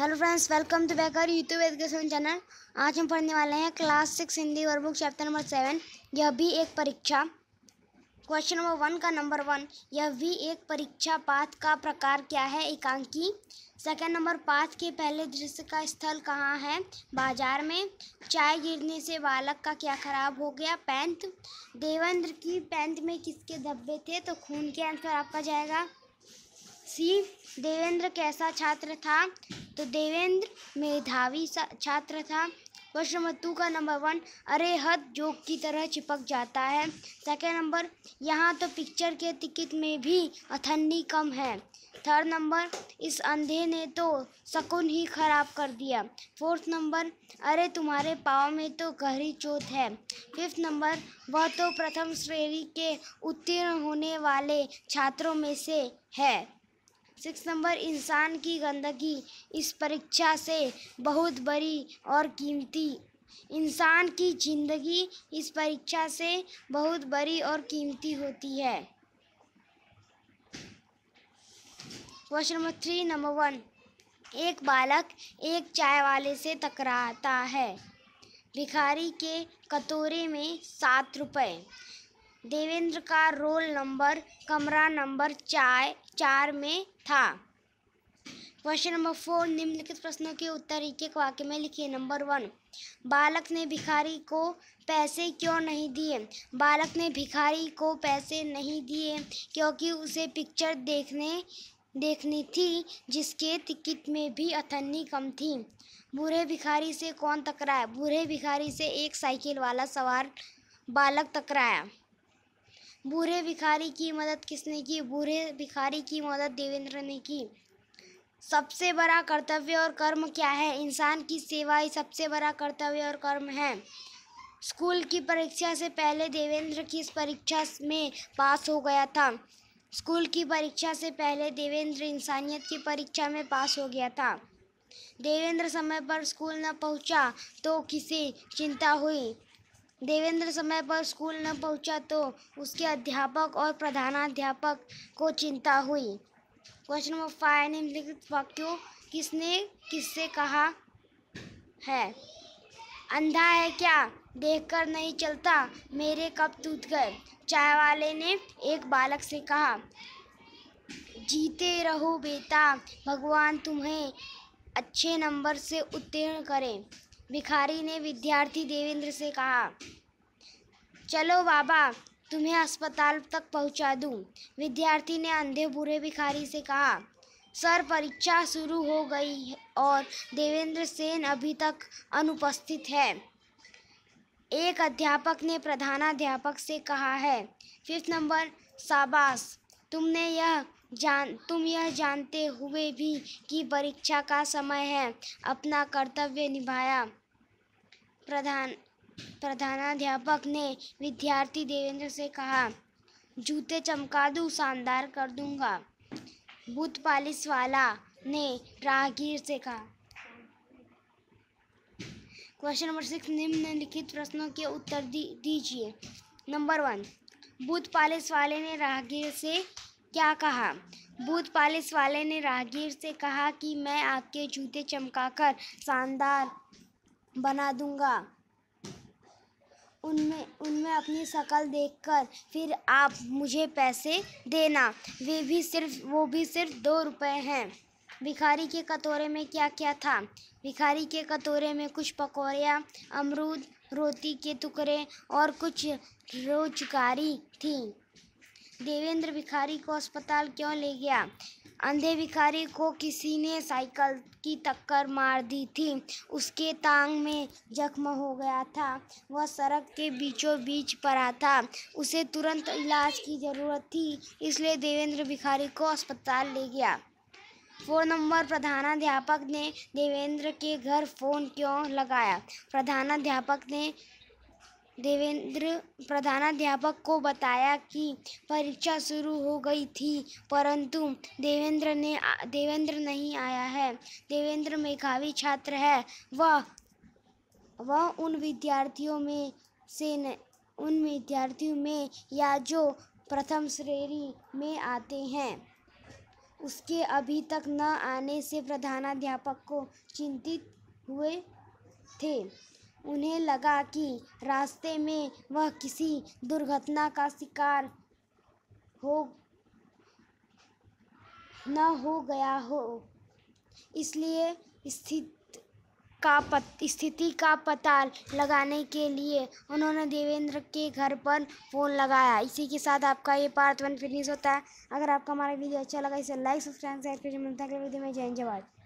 Hello friends welcome to back our YouTube education channel आज हम पढ़ने वाले हैं class six Hindi workbook chapter number seven यह भी एक परीक्षा क्वेश्चन नंबर वन का नंबर वन यह भी एक परीक्षा पाठ का प्रकार क्या है एकांकी सेकंड नंबर पाठ के पहले दृश्य का स्थल कहाँ है बाजार में चाय गिरने से बालक का क्या खराब हो गया पैंथ देवेंद्र की पैंथ में किसके धब्बे थे तो खून के आंसर आपका जाएगा सी देवेंद्र कैसा छात्र था तो देवेंद्र मेधावी छात्र था प्रश्न मत्तू का नंबर वन अरे हद जोक की तरह चिपक जाता है सेकेंड नंबर यहाँ तो पिक्चर के टिकट में भी अथन्नी कम है थर्ड नंबर इस अंधे ने तो शकुन ही खराब कर दिया फोर्थ नंबर अरे तुम्हारे पाँव में तो गहरी चोट है फिफ्थ नंबर वह तो प्रथम श्रेणी के उत्तीर्ण होने वाले छात्रों में से है सिक्स नंबर इंसान की गंदगी इस परीक्षा से बहुत बड़ी और कीमती इंसान की जिंदगी इस परीक्षा से बहुत बड़ी और कीमती होती है question number three number one एक बालक एक चाय वाले से टकराता है भिखारी के कटोरे में सात रुपए देवेंद्र का रोल नंबर कमरा नंबर चार चार में था क्वेश्चन नंबर फोर निम्नलिखित प्रश्नों के उत्तर एक एक वाक्य में लिखिए नंबर वन बालक ने भिखारी को पैसे क्यों नहीं दिए बालक ने भिखारी को पैसे नहीं दिए क्योंकि उसे पिक्चर देखने देखनी थी जिसके टिकट में भी अथन्नी कम थी बूढ़े भिखारी से कौन टकराया बूढ़े भिखारी से एक साइकिल वाला सवार बालक टकराया बूढ़े भिखारी की मदद किसने की बूढ़े भिखारी की मदद देवेंद्र ने की सबसे बड़ा कर्तव्य और कर्म क्या है इंसान की सेवा ही सबसे बड़ा कर्तव्य और कर्म है स्कूल की परीक्षा से पहले देवेंद्र किस परीक्षा में पास हो गया था स्कूल की परीक्षा से पहले देवेंद्र इंसानियत की परीक्षा में पास हो गया था देवेंद्र समय पर स्कूल न पहुंचा तो किसे चिंता हुई देवेंद्र समय पर स्कूल न पहुंचा तो उसके अध्यापक और प्रधानाध्यापक को चिंता हुई क्वेश्चन नंबर फाइव निम्नलिखित वाक्यों किसने किससे कहा है अंधा है क्या देखकर नहीं चलता मेरे कब टूट गए चाय वाले ने एक बालक से कहा जीते रहो बेटा भगवान तुम्हें अच्छे नंबर से उत्तीर्ण करें भिखारी ने विद्यार्थी देवेंद्र से कहा चलो बाबा तुम्हें अस्पताल तक पहुंचा दूं। विद्यार्थी ने अंधे बूढ़े भिखारी से कहा सर परीक्षा शुरू हो गई और देवेंद्र सेन अभी तक अनुपस्थित है एक अध्यापक ने प्रधानाध्यापक से कहा है फिफ्थ नंबर शाबाश तुमने यह जान तुम यह जानते हुए भी कि परीक्षा का समय है अपना कर्तव्य निभाया प्रधान प्रधानाध्यापक ने विद्यार्थी देवेंद्र से कहा जूते चमका दूँ शानदार कर दूंगा बूथ पालिस वाला ने राहगीर से कहा क्वेश्चन नंबर सिक्स निम्नलिखित प्रश्नों के उत्तर दीजिए नंबर वन बूथ पालिस वाले ने राहगीर से क्या कहा बूथ पालिस वाले ने राहगीर से कहा कि मैं आपके जूते चमकाकर शानदार बना दूंगा उनमें उनमें अपनी शक्ल देखकर फिर आप मुझे पैसे देना वे भी सिर्फ वो भी सिर्फ दो रुपए हैं भिखारी के कटोरे में क्या क्या था भिखारी के कटोरे में कुछ पकौड़ियाँ अमरूद रोटी के टुकड़े और कुछ रोजगारी थी देवेंद्र भिखारी को अस्पताल क्यों ले गया अंधे भिखारी को किसी ने साइकिल की टक्कर मार दी थी उसके टांग में जख्म हो गया था वह सड़क के बीचों बीच पड़ा था उसे तुरंत इलाज की ज़रूरत थी इसलिए देवेंद्र भिखारी को अस्पताल ले गया फ़ोन नंबर प्रधानाध्यापक ने देवेंद्र के घर फ़ोन क्यों लगाया प्रधानाध्यापक ने देवेंद्र प्रधानाध्यापक को बताया कि परीक्षा शुरू हो गई थी परंतु देवेंद्र ने देवेंद्र नहीं आया है देवेंद्र मेघावी छात्र है वह वह उन विद्यार्थियों में से न, उन विद्यार्थियों में या जो प्रथम श्रेणी में आते हैं उसके अभी तक न आने से प्रधानाध्यापक को चिंतित हुए थे उन्हें लगा कि रास्ते में वह किसी दुर्घटना का शिकार हो न हो गया हो इसलिए स्थित का स्थिति का पता लगाने के लिए उन्होंने देवेंद्र के घर पर फ़ोन लगाया इसी के साथ आपका ये पार्ट वन फिनिश होता है अगर आपका हमारा वीडियो अच्छा लगा इसे लाइक सब्सक्राइब शेयर फिर मिलता है अगले वीडियो में जय जवाब